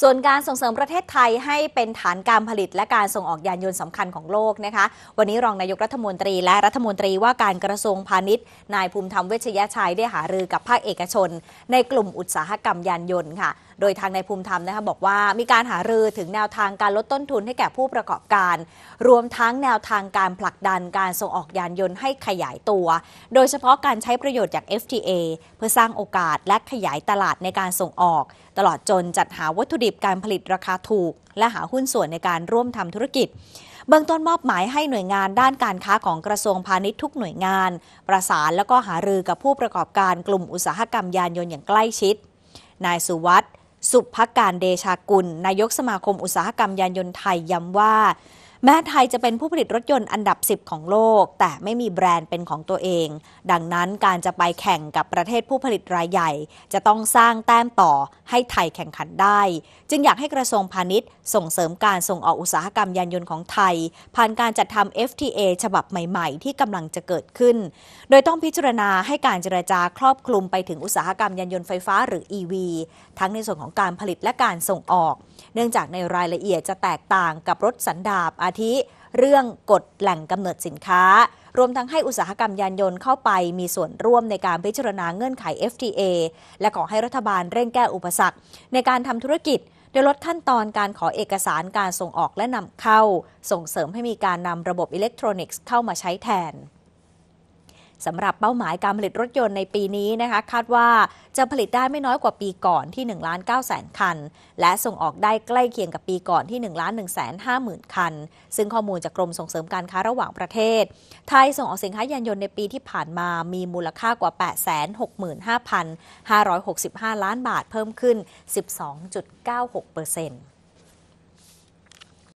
ส่วนการส่งเสริมประเทศไทยให้เป็นฐานการผลิตและการส่งออกยานยนต์สำคัญของโลกนะคะ วันนี้รองนายกรัฐมนตรีและรัฐมนตรีว่าการกระทรวงพาณิชย์ นายภูมิธรรมเวชยชัย ได้หารือกับภาคเอกชน ในกลุ่มอุตสาหกรรมยานยนต์ค่ะโดยทางในภูมิธรรมนะคะบอกว่ามีการหารือถึงแนวทางการลดต้นทุนให้แก่ผู้ประกอบการ รวมทั้งแนวทางการผลักดันการส่งออกยานยนต์ให้ขยายตัว โดยเฉพาะการใช้ประโยชน์จาก FTA เพื่อสร้างโอกาสและขยายตลาดในการส่งออก ตลอดจนจัดหาวัตถุดิบการผลิตราคาถูก และหาหุ้นส่วนในการร่วมทำธุรกิจ เบื้องต้นมอบหมายให้หน่วยงานด้านการค้าของกระทรวงพาณิชย์ทุกหน่วยงาน ประสานแล้วก็หารือกับผู้ประกอบการกลุ่มอุตสาหกรรมยานยนต์อย่างใกล้ชิดนายสุวัตสุภการเดชากุลนายกสมาคมอุตสาหกรรมยานยนต์ไทยย้ำว่า แม้ไทยจะเป็นผู้ผลิตรถยนต์อันดับ 10 ของโลก แต่ไม่มีแบรนด์เป็นของตัวเอง ดังนั้นการจะไปแข่งกับประเทศผู้ผลิตรายใหญ่ จะต้องสร้างแต้มต่อให้ไทยแข่งขันได้ จึงอยากให้กระทรวงพาณิชย์ ส่งเสริมการส่งออกอุตสาหกรรมยานยนต์ของไทย ผ่านการจัดทำ FTA ฉบับใหม่ ๆ ที่กำลังจะเกิดขึ้น โดยต้องพิจารณาให้การเจรจาครอบคลุมไปถึงอุตสาหกรรมยานยนต์ไฟฟ้าหรือ EV ทั้งในส่วนของการผลิตและการส่งออก เนื่องจากในรายละเอียดจะแตกต่างกับรถสันดาปอาทิ เรื่องกฎแหล่งกำเนิดสินค้ารวมทั้งให้อุตสาหกรรมยานยนต์เข้าไป มีส่วนร่วมในการพิจารณาเงื่อนไข FTA และขอให้รัฐบาลเร่งแก้อุปสรรค ในการทำธุรกิจ โดยลดขั้นตอนการขอเอกสารการส่งออกและนำเข้า ส่งเสริมให้มีการนำระบบอิเล็กทรอนิกส์เข้ามาใช้แทนสำหรับเป้าหมายการผลิตรถยนต์ในปีนี้นะคะคาดว่าจะผลิตได้ไม่น้อยกว่าปีก่อนที่1ล้านลแสนคัน และส่งออกได้ใกล้เคียงกับปีก่อนที่1ล้าน1แสน0หมื่นคัน ซึ่งข้อมูลจากกรมส่งเสริมการค้าระหว่างประเทศ ไทยส่งออกสินค้ายานยนต์ในปีที่ผ่านมามีมูลค่ากว่า 865,565 ล้านบาทเพิ่มขึ้น 12.96%เปอร์เซ็นต์